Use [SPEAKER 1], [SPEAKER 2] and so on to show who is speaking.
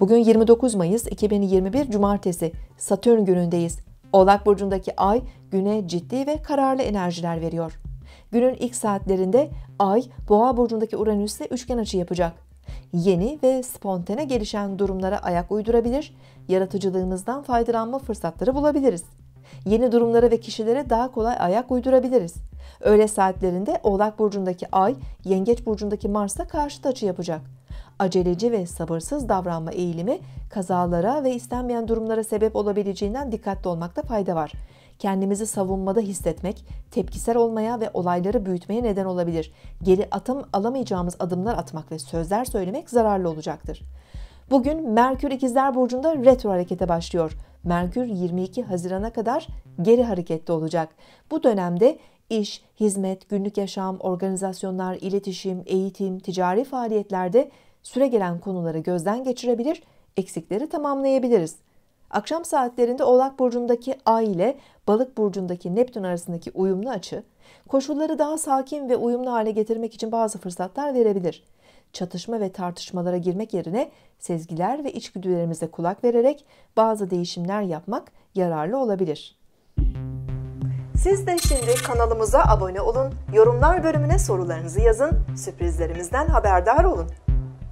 [SPEAKER 1] Bugün 29 Mayıs 2021 Cumartesi Satürn günündeyiz. Oğlak burcundaki ay güne ciddi ve kararlı enerjiler veriyor. Günün ilk saatlerinde ay Boğa burcundaki Uranüs'le üçgen açı yapacak. Yeni ve spontane gelişen durumlara ayak uydurabilir, yaratıcılığımızdan faydalanma fırsatları bulabiliriz. Yeni durumlara ve kişilere daha kolay ayak uydurabiliriz. Öğle saatlerinde Oğlak burcundaki Ay, Yengeç burcundaki Mars'la karşıt açı yapacak aceleci ve sabırsız davranma eğilimi kazalara ve istenmeyen durumlara sebep olabileceğinden dikkatli olmakta fayda var. Kendimizi savunmada hissetmek, tepkisel olmaya ve olayları büyütmeye neden olabilir. Geri atım alamayacağımız adımlar atmak ve sözler söylemek zararlı olacaktır. Bugün Merkür İkizler Burcu'nda retro harekete başlıyor. Merkür 22 Haziran'a kadar geri harekette olacak. Bu dönemde iş, hizmet, günlük yaşam, organizasyonlar, iletişim, eğitim, ticari faaliyetlerde süre gelen konuları gözden geçirebilir, eksikleri tamamlayabiliriz. Akşam saatlerinde Oğlak burcundaki Ay ile Balık burcundaki Neptün arasındaki uyumlu açı, koşulları daha sakin ve uyumlu hale getirmek için bazı fırsatlar verebilir. Çatışma ve tartışmalara girmek yerine sezgiler ve içgüdülerimize kulak vererek bazı değişimler yapmak yararlı olabilir. Siz de şimdi kanalımıza abone olun, yorumlar bölümüne sorularınızı yazın, sürprizlerimizden haberdar olun.